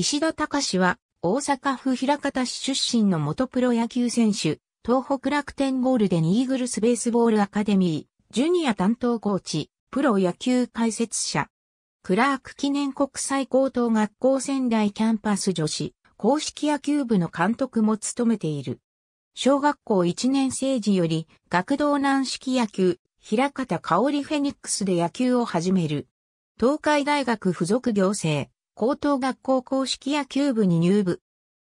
石田隆は、大阪府枚方市出身の元プロ野球選手、東北楽天ゴールデンイーグルスベースボールアカデミー、ジュニア担当コーチ、プロ野球解説者、クラーク記念国際高等学校仙台キャンパス女子、公式野球部の監督も務めている。小学校1年生時より、学童軟式野球、枚方香織フェニックスで野球を始める。東海大学附属行政、高等学校公式野球部に入部。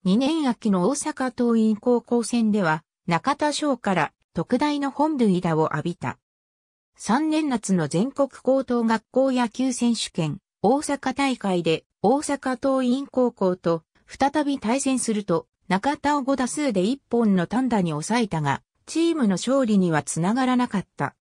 2年秋の大阪桐蔭高校戦では、中田翔から特大の本塁打を浴びた。3年夏の全国高等学校野球選手権大阪大会で大阪桐蔭高校と再び対戦すると中田を5打数で1本の単打に抑えたが、チームの勝利にはつながらなかった。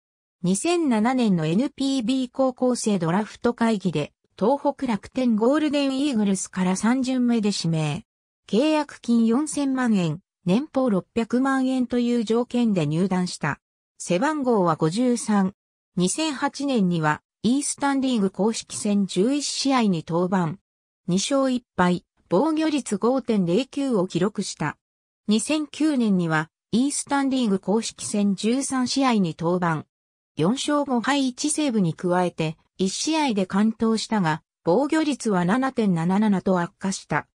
2007年の NPB 高校生ドラフト会議で東北楽天ゴールデンイーグルスから3巡目で指名。契約金4000万円、年俸600万円という条件で入団した。背番号は53。2008年には、イースタンリーグ公式戦11試合に登板。2勝1敗、防御率5.09を記録した。2009年には、イースタンリーグ公式戦13試合に登板。4勝5敗1セーブに加えて、1試合で完投したが、防御率は7.77と悪化した。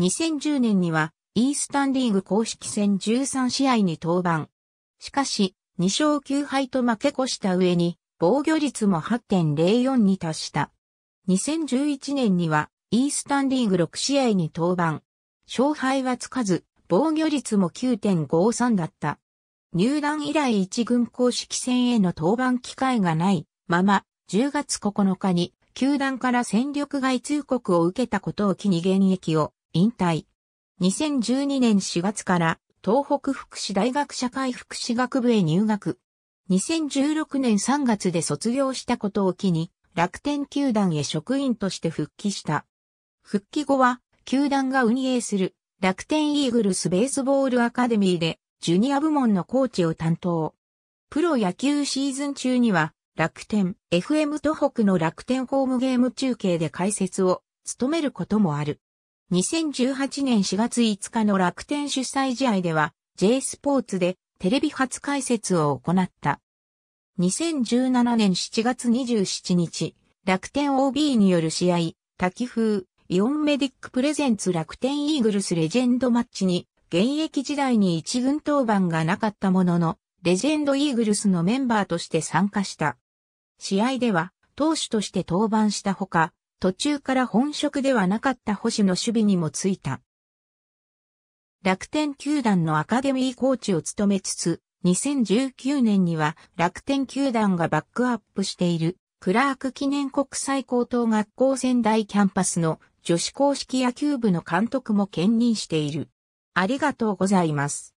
2010年には、イースタンリーグ公式戦13試合に登板。しかし、2勝9敗と負け越した上に、防御率も8.04に達した。2011年には、イースタンリーグ6試合に登板。勝敗はつかず、防御率も9.53だった。入団以来一軍公式戦への登板機会がないまま、10月9日に、球団から戦力外通告を受けたことを機に現役を引退。2012年4月から東北福祉大学社会福祉学部へ入学。2016年3月で卒業したことを機に楽天球団へ職員として復帰した。復帰後は球団が運営する楽天イーグルスベースボールアカデミーでジュニア部門のコーチを担当。プロ野球シーズン中には楽天、FM 東北の楽天ホームゲーム中継で解説を務めることもある。2018年4月5日の楽天主催試合では J スポーツでテレビ初解説を行った。2017年7月27日、楽天 OB による試合、滝風、イオンメディックプレゼンツ楽天イーグルスレジェンドマッチに、現役時代に一軍登板がなかったものの、レジェンドイーグルスのメンバーとして参加した。試合では投手として登板したほか、途中から本職ではなかった星の守備にもついた。楽天球団のアカデミーコーチを務めつつ、2019年には楽天球団がバックアップしているクラーク記念国際高等学校仙台キャンパスの女子硬式野球部の監督も兼任している。ありがとうございます。